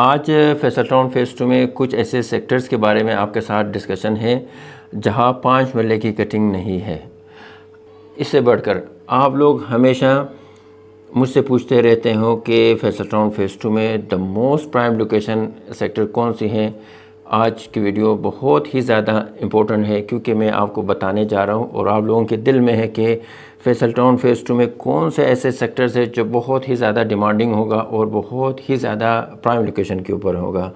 आज फैसलटॉन phase two में कुछ ऐसे सेक्टर्स के बारे में आपके साथ डिस्कशन है जहां पाँच मल्ले की कटिंग नहीं है इससे बढ़कर आप लोग हमेशा मुझसे पूछते रहते हो कि फैसलटॉन फेस टू में the most prime location sector कौन सी हैं आज की वीडियो बहुत ही ज़्यादा इम्पोर्टेंट है क्योंकि मैं आपको बताने जा रहा हूँ और आप लोगों के दिल में है कि फैसल टाउन फेज़ टू में कौन से ऐसे सेक्टर्स है जो बहुत ही ज़्यादा डिमांडिंग होगा और बहुत ही ज़्यादा प्राइम लोकेशन के ऊपर होगा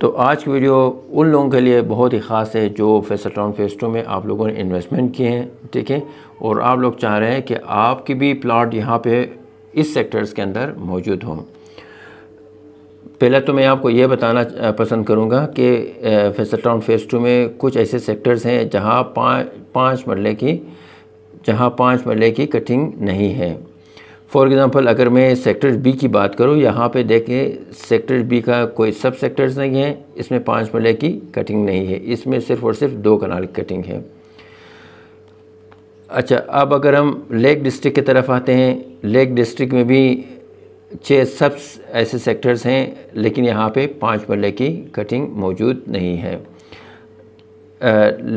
तो आज की वीडियो उन लोगों के लिए बहुत ही ख़ास है जो फैसल टाउन फेज़ टू में आप लोगों ने इन्वेस्टमेंट किए हैं ठीक है और आप लोग चाह रहे हैं कि आपकी भी प्लाट यहाँ पर इस सेक्टर्स के अंदर मौजूद हों पहले तो मैं आपको ये बताना पसंद करूँगा कि फैसल टाउन फेज़ टू में कुछ ऐसे सेक्टर्स हैं जहाँ पाँच पाँच मरले की जहाँ पाँच मरले की कटिंग नहीं है फॉर एग्ज़ाम्पल अगर मैं सेक्टर बी की बात करूँ यहाँ पे देखें सेक्टर बी का कोई सब सेक्टर्स नहीं है इसमें पाँच मरले की कटिंग नहीं है इसमें सिर्फ और सिर्फ दो कनाल की कटिंग है अच्छा अब अगर हम लेक डिस्ट्रिक्ट की तरफ आते हैं लेक डिस्ट्रिक्ट में भी छः सब ऐसे सेक्टर्स हैं लेकिन यहाँ पे पाँच मरले की कटिंग मौजूद नहीं है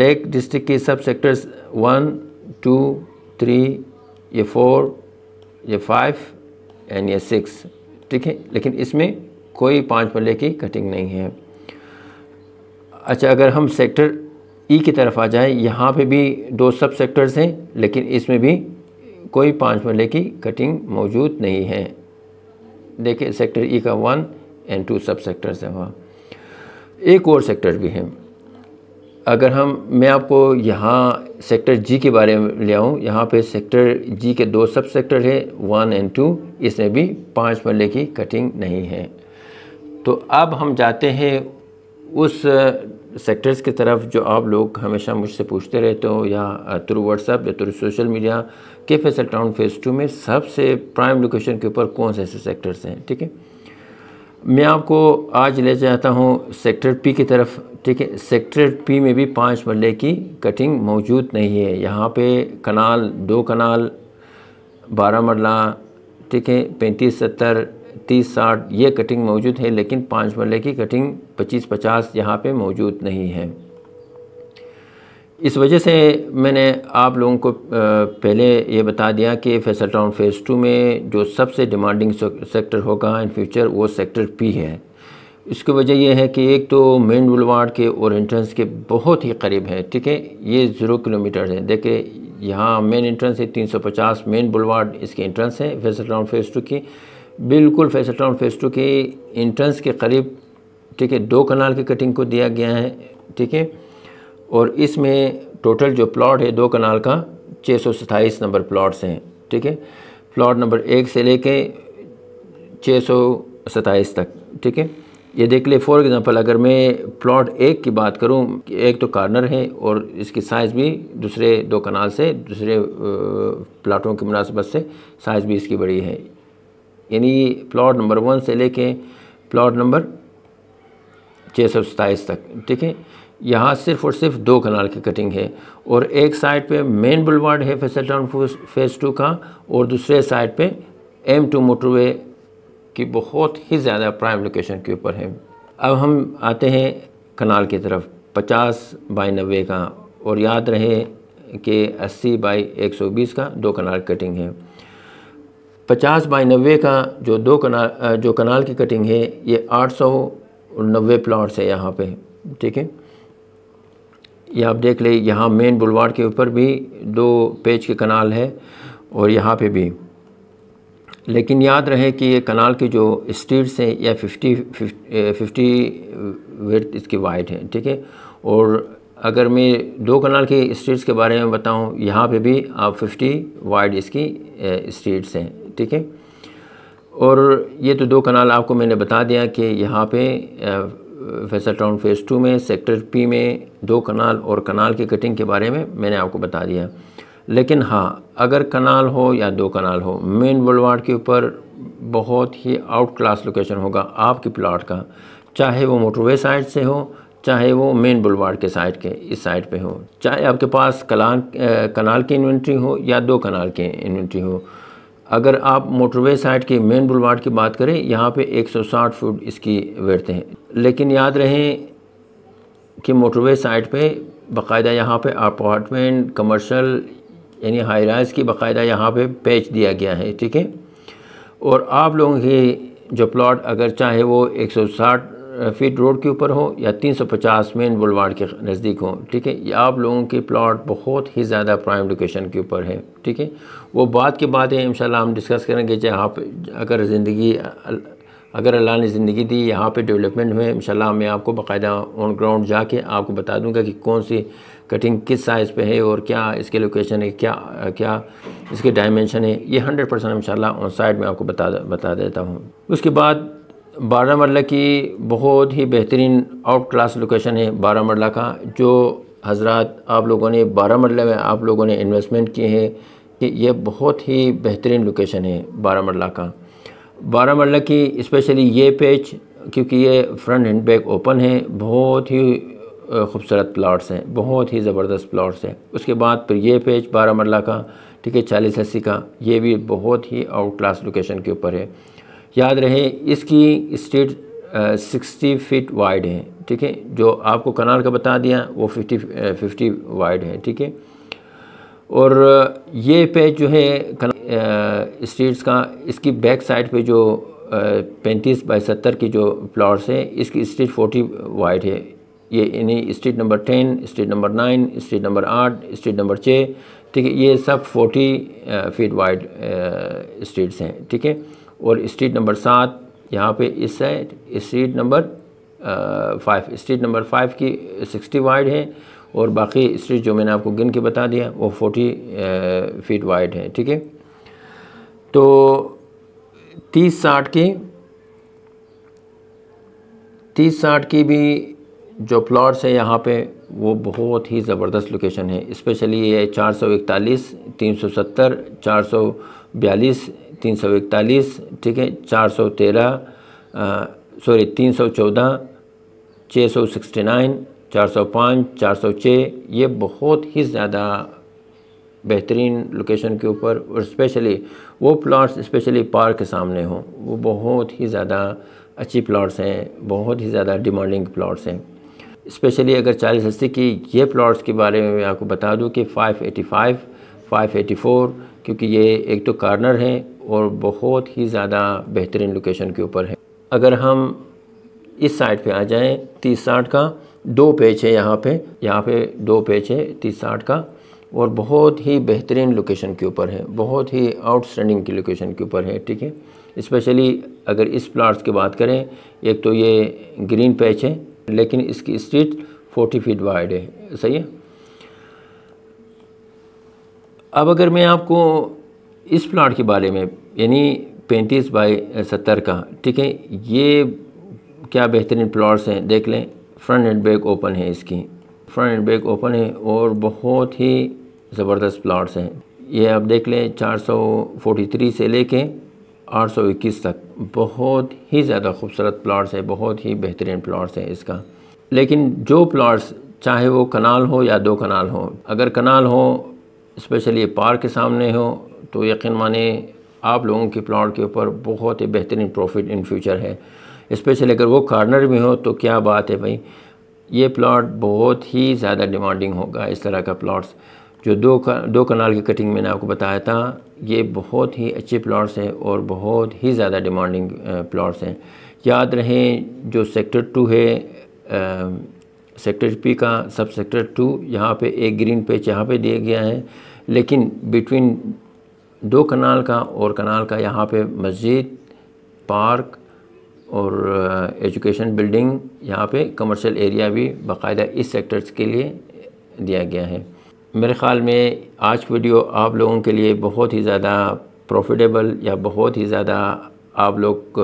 लेक डिस्ट्रिक्ट के sub sectors one two three ये फोर ये फाइव एंड ये सिक्स ठीक है लेकिन इसमें कोई पाँच पल्ले की कटिंग नहीं है अच्छा अगर हम सेक्टर ई e की तरफ आ जाए यहाँ पे भी दो सब सेक्टर्स हैं लेकिन इसमें भी कोई पाँच पल्ले की कटिंग मौजूद नहीं है देखिए सेक्टर ई e का one and two sub sectors है वहाँ एक और सेक्टर भी है अगर हम मैं आपको यहाँ सेक्टर जी के बारे में ले आऊँ यहाँ पे सेक्टर जी के दो सब सेक्टर है वन एंड टू इसमें भी पाँच मरले की कटिंग नहीं है तो अब हम जाते हैं उस सेक्टर्स की तरफ जो आप लोग हमेशा मुझसे पूछते रहते हो या थ्रू व्हाट्सअप या थ्रू सोशल मीडिया के फैसल टाउन फेज़ टू में सबसे प्राइम लोकेशन के ऊपर कौन से ऐसे सेक्टर्स हैं ठीक है मैं आपको आज ले जाता हूँ सेक्टर पी की तरफ ठीक है सेक्टर पी में भी पाँच मरले की कटिंग मौजूद नहीं है यहाँ पे कनाल दो कनाल बारह मरला ठीक है पैंतीस सत्तर तीस साठ ये कटिंग मौजूद है लेकिन पाँच मरले की कटिंग पच्चीस पचास यहाँ पे मौजूद नहीं है इस वजह से मैंने आप लोगों को पहले ये बता दिया कि फैसल टाउन फेज़ टू में जो सबसे डिमांडिंग सेक्टर होगा इन फ्यूचर वो सेक्टर पी है इसकी वजह यह है कि एक तो मेन बुलवाड़ के और एंट्रेंस के बहुत ही करीब है ठीक है ये ज़ीरो किलोमीटर है देखिए यहाँ मेन एंट्रेंस है 350 मेन बुलवाड़ इसके एंट्रेंस है फैसल टाउन फेस टू की बिल्कुल फैसल टाउन फेस टू के एंट्रेंस के करीब ठीक है दो कनाल की कटिंग को दिया गया है ठीक है और इसमें टोटल जो प्लॉट है दो कनाल का छः नंबर प्लाट्स हैं ठीक है प्लाट नंबर एक से ले छः तक ठीक है ये देख ले फॉर एग्ज़ाम्पल अगर मैं प्लॉट एक की बात करूँ एक तो कार्नर है और इसकी साइज़ भी दूसरे दो कनाल से दूसरे प्लाटों की मुनासबत से साइज़ भी इसकी बड़ी है यानी प्लॉट नंबर वन से लेके प्लॉट नंबर छः सौ सताईस तक ठीक है यहाँ सिर्फ और सिर्फ दो कनाल की कटिंग है और एक साइड पे मेन बुलवार्ड है फैसल टाउन फेज़ टू का और दूसरे साइड पे एम टू मोटरवे कि बहुत ही ज़्यादा प्राइम लोकेशन के ऊपर है अब हम आते हैं कनाल की तरफ 50 बाई नब्बे का और याद रहे कि 80 बाई 120 का दो कनाल कटिंग है 50 बाई नब्बे का जो दो कनाल जो कनाल की कटिंग है ये आठ सौ नब्बे प्लाट्स है यहाँ पे ठीक है ये आप देख ले यहाँ मेन बुलवाड़ के ऊपर भी दो पेज के कनाल है और यहाँ पे भी लेकिन याद रहे कि ये कनाल के जो स्ट्रीट्स हैं या फिफ्टी फिफ्टी वर्थ इसकी वाइड हैं ठीक है और अगर मैं दो कनाल के स्ट्रीट्स के बारे में बताऊं यहाँ पे भी आप फिफ्टी वाइड इसकी स्ट्रीट्स हैं ठीक है और ये तो दो कनाल आपको मैंने बता दिया कि यहाँ पे फैसल टाउन फेज़ टू में सेक्टर पी में दो कनाल और कनाल की कटिंग के बारे में मैंने आपको बता दिया लेकिन हाँ अगर कनाल हो या दो कनाल हो मेन बुलवाड़ के ऊपर बहुत ही आउट क्लास लोकेशन होगा आपके प्लाट का चाहे वो मोटरवे साइड से हो चाहे वो मेन बुलवाड के साइड के इस साइड पे हो चाहे आपके पास कलान कनाल की इन्वेंट्री हो या दो कनाल की इन्वेंट्री हो अगर आप मोटरवे साइड के मेन बुलवाड की बात करें यहाँ पे 160 फुट इसकी वेड़ते हैं लेकिन याद रहें कि मोटरवे साइड पे बाकायदा यहाँ पे अपार्टमेंट कमर्शल यानी हाईराइज की बाकायदा यहाँ पे पेच दिया गया है ठीक है और आप लोगों की जो प्लॉट अगर चाहे वो 160 फीट रोड के ऊपर हो या 350 मेन बुलवाड़ के नज़दीक हो ठीक है या आप लोगों के प्लॉट बहुत ही ज़्यादा प्राइम लोकेशन के ऊपर है ठीक है वो बात की बात है इन हम डिस्कस करेंगे चाहे आप अगर ज़िंदगी अगर अल्लाह ने ज़िंदगी दी यहाँ पे डेवलपमेंट हुए इंशाल्लाह मैं आपको बाकायदा ऑन ग्राउंड जाके आपको बता दूंगा कि कौन सी कटिंग किस साइज़ पे है और क्या इसके लोकेशन है क्या क्या इसके डायमेंशन है ये हंड्रेड परसेंट इनशाला ऑन साइड में आपको बता बता देता हूँ उसके बाद बारह मरला की बहुत ही बेहतरीन आउट क्लास लोकेशन है बारह मरला का जो हजरात आप लोगों ने बारह मरला में आप लोगों ने इन्वेस्टमेंट किए हैं कि यह बहुत ही बेहतरीन लोकेशन है बारह मरला का बारामला की स्पेशली ये पेज क्योंकि ये फ्रंट एंड बैक ओपन है बहुत ही खूबसूरत प्लाट्स हैं बहुत ही ज़बरदस्त प्लाट्स हैं उसके बाद फिर ये पेज बारामल्ला का ठीक है चालीस अस्सी का ये भी बहुत ही आउट क्लास लोकेशन के ऊपर है याद रहे इसकी स्ट्रीट सिक्सटी फीट वाइड है ठीक है जो आपको कनाल का बता दिया वो फिफ्टी फिफ्टी वाइड है ठीक है और ये पेज जो है स्ट्रीट्स का इसकी बैक साइड पे जो पैंतीस बाई सत्तर की जो प्लाट्स हैं इसकी स्ट्रीट फोर्टी वाइड है ये यानी street number ten street number nine street number आठ स्ट्रीट नंबर छः ठीक है ये सब फोर्टी फीट वाइड स्ट्रीट्स हैं ठीक है और स्ट्रीट नंबर सात यहाँ पे इस side street number five street number five की सिक्सटी वाइड है और बाकी स्ट्रीट जो मैंने आपको गिन के बता दिया वो फोर्टी फीट वाइड है ठीक है तो तीस साठ की तीस साठ की भी जो प्लॉट्स है यहाँ पे वो बहुत ही ज़बरदस्त लोकेशन है स्पेशली ये चार सौ इकतालीस तीन सौ सत्तर चार सौ बयालीस तीन सौ इकतालीस ठीक है चार सौ तेरह सॉरी तीन सौ चौदह छः सौ सिक्सटी नाइन चार सौ पाँच चार सौ छः ये बहुत ही ज़्यादा बेहतरीन लोकेशन के ऊपर और स्पेशली वो प्लाट्स स्पेशली पार्क के सामने हों वो बहुत ही ज़्यादा अच्छी प्लाट्स हैं बहुत ही ज़्यादा डिमांडिंग प्लाट्स हैं स्पेशली अगर चालीस अस्सी की ये प्लाट्स के बारे में मैं आपको बता दूं कि 585, 584 क्योंकि ये एक तो कार्नर हैं और बहुत ही ज़्यादा बेहतरीन लोकेशन के ऊपर है अगर हम इस साइड पे आ जाएं तीस साठ का दो पेज है यहाँ पे यहाँ पे दो पेज है तीस साठ का और बहुत ही बेहतरीन लोकेशन के ऊपर है बहुत ही आउटस्टैंडिंग की लोकेशन के ऊपर है ठीक है स्पेशली अगर इस प्लाट्स की बात करें एक तो ये ग्रीन पैच है लेकिन इसकी स्ट्रीट फोर्टी फीट वाइड है सही है अब अगर मैं आपको इस प्लाट के बारे में यानी पैंतीस बाई सत्तर का ठीक है ये क्या बेहतरीन प्लाट्स हैं देख लें फ्रंट एंड बैक ओपन है इसकी फ्रंट एंड बैक ओपन है और बहुत ही ज़बरदस्त प्लाट्स हैं ये आप देख लें 443 से ले कर 821 तक बहुत ही ज़्यादा खूबसूरत प्लाट्स हैं बहुत ही बेहतरीन प्लाट्स हैं इसका लेकिन जो प्लाट्स चाहे वो कनाल हो या दो कनाल हो अगर कनाल हो स्पेशली पार्क के सामने हो तो यकीन माने आप लोगों के प्लाट के ऊपर बहुत ही बेहतरीन प्रॉफिट इन फ्यूचर है इस्पेशली अगर वो कार्नर में हो तो क्या बात है भाई ये प्लाट बहुत ही ज़्यादा डिमांडिंग होगा इस तरह का प्लाट्स जो दो का, दो कनाल की कटिंग मैंने आपको बताया था ये बहुत ही अच्छे प्लाट्स हैं और बहुत ही ज़्यादा डिमांडिंग प्लाट्स हैं याद रहें जो सेक्टर टू है आ, सेक्टर पी का सब सेक्टर टू यहाँ पे एक ग्रीन पेच यहाँ पे दिया गया है लेकिन बिटवीन दो कनाल का और कनाल का यहाँ पे मस्जिद पार्क और एजुकेशन बिल्डिंग यहाँ पे कमर्शियल एरिया भी बाकायदा इस सेक्टर्स के लिए दिया गया है मेरे ख़्याल में आज की वीडियो आप लोगों के लिए बहुत ही ज़्यादा प्रॉफिटेबल या बहुत ही ज़्यादा आप लोग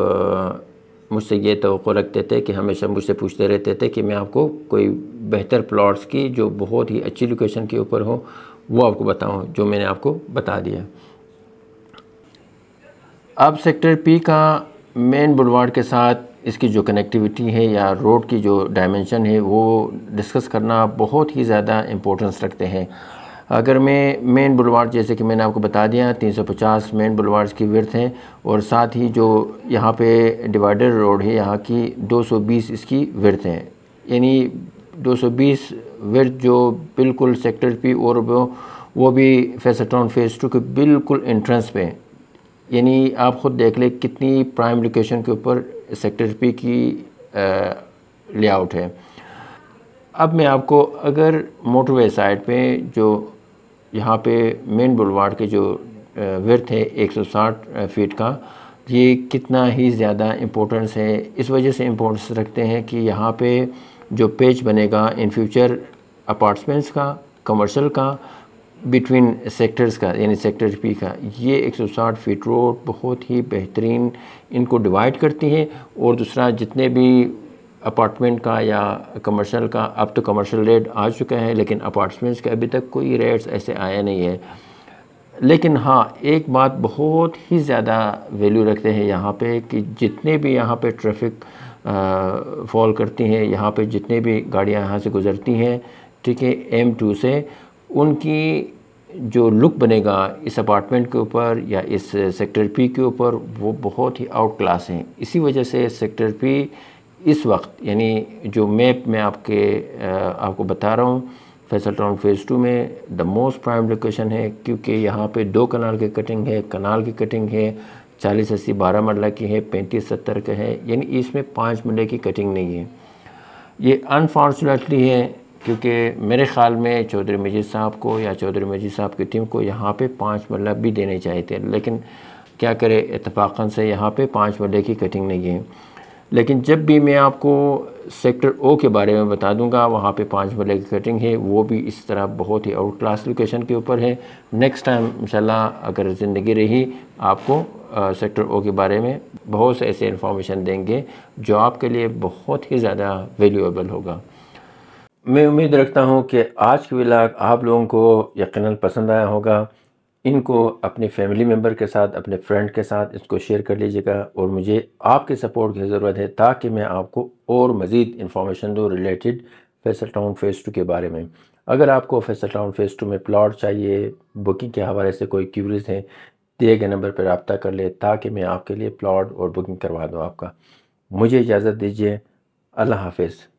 मुझसे ये तो रखते थे कि हमेशा मुझसे पूछते रहते थे कि मैं आपको कोई बेहतर प्लॉट्स की जो बहुत ही अच्छी लोकेशन के ऊपर हो वो आपको बताऊं जो मैंने आपको बता दिया अब सेक्टर पी का मेन बुलवार्ड के साथ इसकी जो कनेक्टिविटी है या रोड की जो डायमेंशन है वो डिस्कस करना बहुत ही ज़्यादा इम्पोर्टेंस रखते हैं अगर मैं मेन बुलवार जैसे कि मैंने आपको बता दिया 350 मेन बुलवार्ड्स की वर्थ है और साथ ही जो यहाँ पे डिवाइडर रोड है यहाँ की 220 इसकी वर्थ है यानी 220 वर्थ जो बिल्कुल सेक्टर पी और वो भी फेस टाउन फेस टू के बिल्कुल एंट्रेंस पे यानी आप ख़ुद देख लें कितनी प्राइम लोकेशन के ऊपर सेक्टर पी की लेआउट है अब मैं आपको अगर मोटरवे साइड पे जो यहाँ पे मेन बुलवार्ड के जो वर्थ है 160 फीट का ये कितना ही ज़्यादा इम्पोर्टेंस है इस वजह से इम्पोर्टेंस रखते हैं कि यहाँ पे जो पेज बनेगा इन फ्यूचर अपार्टमेंट्स का कमर्शल का बिटवीन सेक्टर्स का यानी सेक्टर पी का ये 160 फीट रोड बहुत ही बेहतरीन इनको डिवाइड करती है और दूसरा जितने भी अपार्टमेंट का या कमर्शियल का अब तो कमर्शियल रेट आ चुका है लेकिन अपार्टमेंट्स के अभी तक कोई रेट्स ऐसे आया नहीं है लेकिन हाँ एक बात बहुत ही ज़्यादा वैल्यू रखते हैं यहाँ पे कि जितने भी यहाँ पे ट्रैफिक फॉल करती हैं यहाँ पे जितने भी गाड़ियाँ यहाँ से गुज़रती हैं ठीक है एम टू से उनकी जो लुक बनेगा इस अपार्टमेंट के ऊपर या इस सेक्टर पी के ऊपर वो बहुत ही आउट क्लास हैं इसी वजह से सेक्टर पी इस वक्त यानी जो मैप में आपके आपको बता रहा हूँ फैसल टाउन फेज़ टू में द मोस्ट प्राइम लोकेशन है क्योंकि यहाँ पे दो कनाल की कटिंग है कनाल की कटिंग है चालीस अस्सी बारह मरला की है पैंतीस सत्तर का है यानी इसमें पाँच मरले की कटिंग नहीं है ये अनफॉर्चुनेटली है क्योंकि मेरे ख़्याल में चौधरी मजीद साहब को या चौधरी मजीद साहब की टीम को यहाँ पे पाँच मल्ला भी देने चाहिए थे लेकिन क्या करें इतफाक़न से यहाँ पे पाँच बल्ले की कटिंग नहीं है लेकिन जब भी मैं आपको सेक्टर ओ के बारे में बता दूंगा वहाँ पे पाँच बल्ले की कटिंग है वो भी इस तरह बहुत ही आउट क्लास लोकेशन के ऊपर है नेक्स्ट टाइम इन अगर ज़िंदगी रही आपको आ, सेक्टर ओ के बारे में बहुत से ऐसे इन्फॉर्मेशन देंगे जो आपके लिए बहुत ही ज़्यादा वैल्यूएबल होगा मैं उम्मीद रखता हूँ कि आज की विलाग आप लोगों को यकीन पसंद आया होगा इनको अपने फैमिली मेम्बर के साथ अपने फ्रेंड के साथ इसको शेयर कर लीजिएगा और मुझे आपके सपोर्ट की ज़रूरत है ताकि मैं आपको और मज़ीद इन्फॉर्मेशन दूँ related Faisal town phase two के बारे में अगर आपको फैसल टाउन फ़ेज़ टू में प्लाट चाहिए बुकिंग के हवाले से कोई क्यूरीज हैं दिए गए नंबर पर रबता कर ले ताकि मैं आपके लिए प्लाट और बुकिंग करवा दूँ आपका मुझे इजाज़त दीजिए अल्लाह हाफिज़